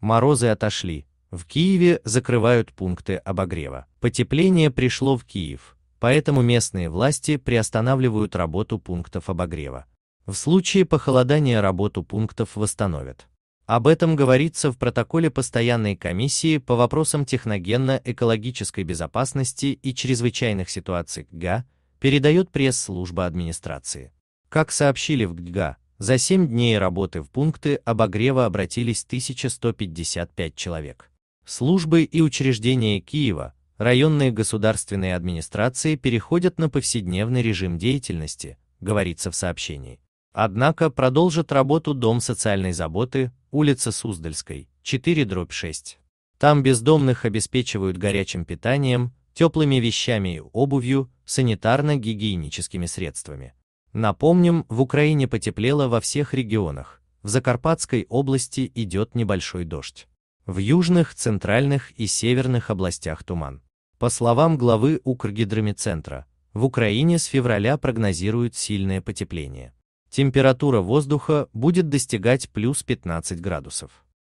Морозы отошли. В Киеве закрывают пункты обогрева. Потепление пришло в Киев, поэтому местные власти приостанавливают работу пунктов обогрева. В случае похолодания работу пунктов восстановят. Об этом говорится в протоколе постоянной комиссии по вопросам техногенно-экологической безопасности и чрезвычайных ситуаций ГА, передает пресс-служба администрации. Как сообщили в ГГА, за 7 дней работы в пункты обогрева обратились 1155 человек. Службы и учреждения Киева, районные государственные администрации переходят на повседневный режим деятельности, говорится в сообщении. Однако продолжит работу Дом социальной заботы, улица Суздальской, 4-6. Там бездомных обеспечивают горячим питанием, теплыми вещами и обувью, санитарно-гигиеническими средствами. Напомним, в Украине потеплело во всех регионах, в Закарпатской области идет небольшой дождь. В южных, центральных и северных областях туман. По словам главы Укргидромедцентра, в Украине с февраля прогнозируют сильное потепление. Температура воздуха будет достигать плюс 15 градусов.